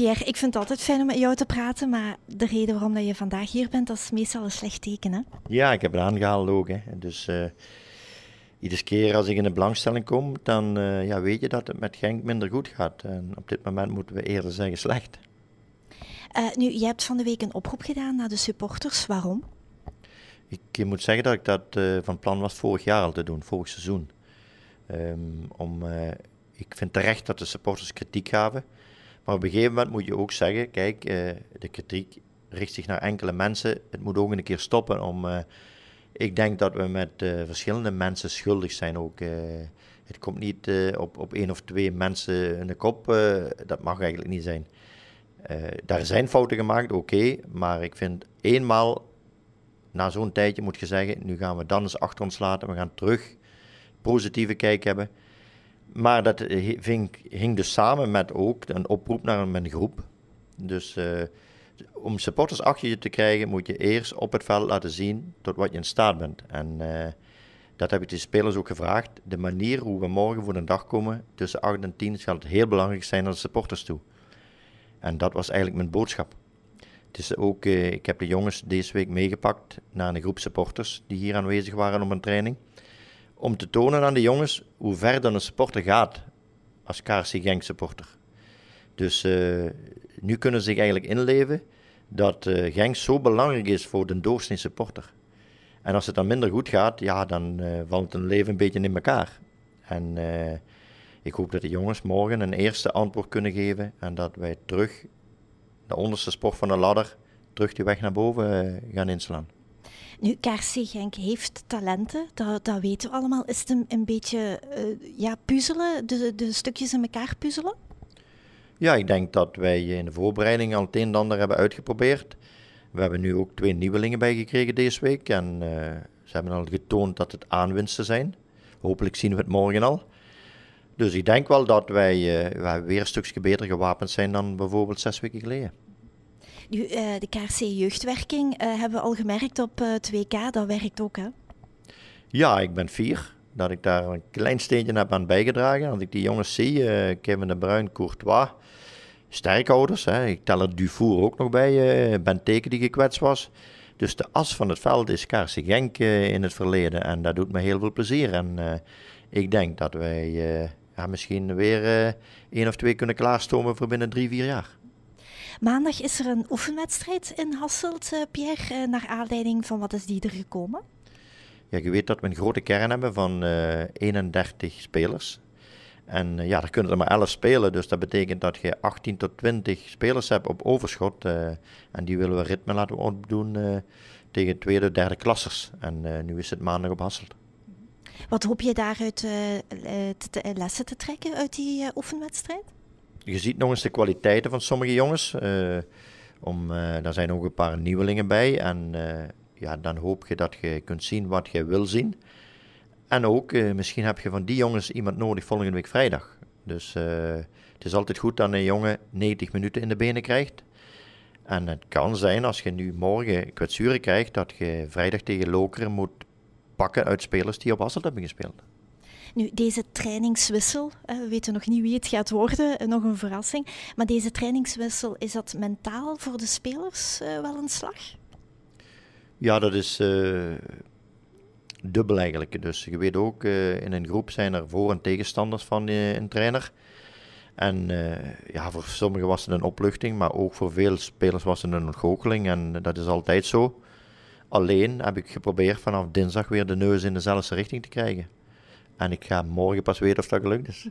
Pierre, ik vind het altijd fijn om met jou te praten, maar de reden waarom dat je vandaag hier bent, dat is meestal een slecht teken. Hè? Ja, ik heb het aangehaald ook. Hè. Dus eh, iedere keer als ik in een belangstelling kom, dan eh, ja, weet je dat het met Genk minder goed gaat. En op dit moment moeten we eerder zeggen slecht. Eh, nu, je hebt van de week een oproep gedaan naar de supporters. Waarom? Ik moet zeggen dat ik dat van plan was vorig jaar al te doen, vorig seizoen. Ehm, om, ik vind terecht dat de supporters kritiek gaven. Maar op een gegeven moment moet je ook zeggen, kijk, eh, de kritiek richt zich naar enkele mensen. Het moet ook een keer stoppen om... Eh, ik denk dat we met eh, verschillende mensen schuldig zijn ook. het komt niet op, op één of twee mensen in de kop. dat mag eigenlijk niet zijn. daar zijn fouten gemaakt, oké. maar ik vind eenmaal na zo'n tijdje moet je zeggen, nu gaan we dan eens achter ons laten. We gaan terug positieve kijk hebben. Maar dat hing, eh, hing, dus samen met ook een oproep naar mijn groep. Dus eh, om supporters achter je te krijgen, moet je eerst op het veld laten zien tot wat je in staat bent. En eh, dat heb ik de spelers ook gevraagd. De manier hoe we morgen voor de dag komen, tussen 8 en 10, zal het heel belangrijk zijn naar de supporters toe. En dat was eigenlijk mijn boodschap. Het is ook, ik heb de jongens deze week meegepakt naar een groep supporters die hier aanwezig waren op een training om te tonen aan de jongens hoe ver dan een supporter gaat als KRC Genk supporter. Dus eh, nu kunnen ze zich eigenlijk inleven dat uh, Genk zo belangrijk is voor de doorsnee supporter. En als het dan minder goed gaat, ja, dan uh, valt hun leven een beetje in elkaar. En ik hoop dat de jongens morgen een eerste antwoord kunnen geven en dat wij terug de onderste sport van de ladder terug die weg naar boven gaan inslaan. Nu, Kaarsie Genk heeft talenten, dat, dat weten we allemaal. Is het een, beetje eh, ja, puzzelen, de, de stukjes in elkaar puzzelen? Ja, ik denk dat wij in de voorbereiding al het een en ander hebben uitgeprobeerd. We hebben nu ook twee nieuwelingen bijgekregen deze week. En eh, ze hebben al getoond dat het aanwinsten zijn. Hopelijk zien we het morgen al. Dus ik denk wel dat wij, eh, wij weer een stukje beter gewapend zijn dan bijvoorbeeld zes weken geleden. Eh, de KRC-jeugdwerking eh, hebben we al gemerkt op het eh, WK, dat werkt ook hè? Ja, ik ben fier dat ik daar een klein steentje heb aan bijgedragen. want ik die jongens zie, Kevin de Bruin, Courtois, sterkhouders. Hè. Ik tel er Dufour ook nog bij, Ben teken die gekwetst was. Dus de as van het veld is KRC. Genk in het verleden. En dat doet me heel veel plezier. En ik denk dat wij ja, misschien weer één of twee kunnen klaarstomen voor binnen drie, vier jaar. Maandag is er een oefenwedstrijd in Hasselt, eh, Pierre, eh, naar aanleiding van wat is die er gekomen? Ja, je weet dat we een grote kern hebben van 31 eh, spelers. En ja, daar kunnen er maar 11 spelen. Dus dat betekent dat je 18 tot 20 spelers hebt op overschot. en die willen we ritme laten opdoen uh, tegen tweede derde klassers. En nu is het maandag op Hasselt. Wat hoop je daaruit te, lessen te trekken uit die oefenwedstrijd? je ziet nog eens de kwaliteiten van sommige jongens. Uh, om, eh, daar zijn ook een paar nieuwelingen bij. En eh, ja, dan hoop je dat je kunt zien wat je wil zien. En ook, misschien heb je van die jongens iemand nodig volgende week vrijdag. Dus het is altijd goed dat een jongen 90 minuten in de benen krijgt. En het kan zijn als je nu morgen kwetsuren krijgt, dat je vrijdag tegen Lokeren moet pakken uit spelers die op Hasselt hebben gespeeld. Nu, deze trainingswissel, we weten nog niet wie het gaat worden, eh, nog een verrassing. Maar deze trainingswissel, is dat mentaal voor de spelers eh, wel een slag? Ja, dat is eh, dubbel eigenlijk. Dus je weet ook, in een groep zijn er voor- en tegenstanders van een trainer. En ja, voor sommigen was het een opluchting, maar ook voor veel spelers was het een ontgoocheling. En dat is altijd zo. Alleen heb ik geprobeerd vanaf dinsdag weer de neus in dezelfde richting te krijgen. En ik ga morgen pas weten of dat gelukt is.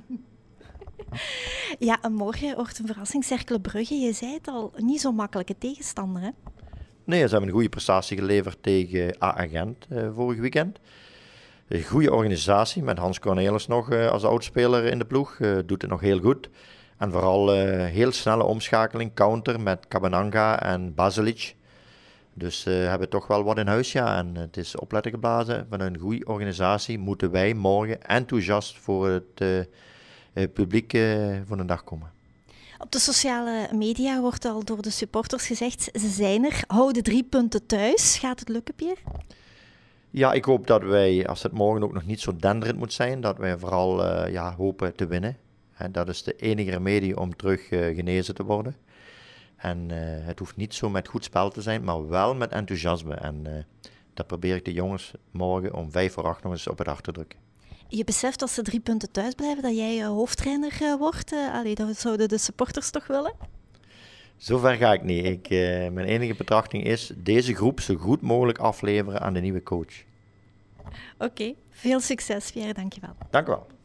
Ja, morgen wordt een verrassing. Cercle Brugge, je zei het al, niet zo makkelijke tegenstander, hè? Nee, ze hebben een goede prestatie geleverd tegen a Gent eh, vorig weekend. Een goede organisatie, met Hans Cornelis nog eh, als oudspeler in de ploeg. Eh, doet het nog heel goed. En vooral eh, heel snelle omschakeling, counter met Cabananga en Baselic. Dus ze eh, uh, hebben toch wel wat in huis, ja. En het is opletten geblazen. Van een goede organisatie moeten wij morgen enthousiast voor het eh, eh, publiek van de dag komen. Op de sociale media wordt al door de supporters gezegd, ze zijn er. Houden drie punten thuis. Gaat het lukken, Pierre? Ja, ik hoop dat wij, als het morgen ook nog niet zo denderend moet zijn, dat wij vooral ja, hopen te winnen. dat is de enige remedie om terug genezen te worden. En eh, het hoeft niet zo met goed spel te zijn, maar wel met enthousiasme. En eh, dat probeer ik de jongens morgen om vijf voor acht nog eens op het hart te drukken. Je beseft als ze drie punten thuis blijven dat jij eh, hoofdtrainer wordt. allee, dat zouden de supporters toch willen? Zover ga ik niet. Ik, mijn enige betrachting is deze groep zo goed mogelijk afleveren aan de nieuwe coach. Oké, veel succes, Pierre. Dankjewel. Dank u wel.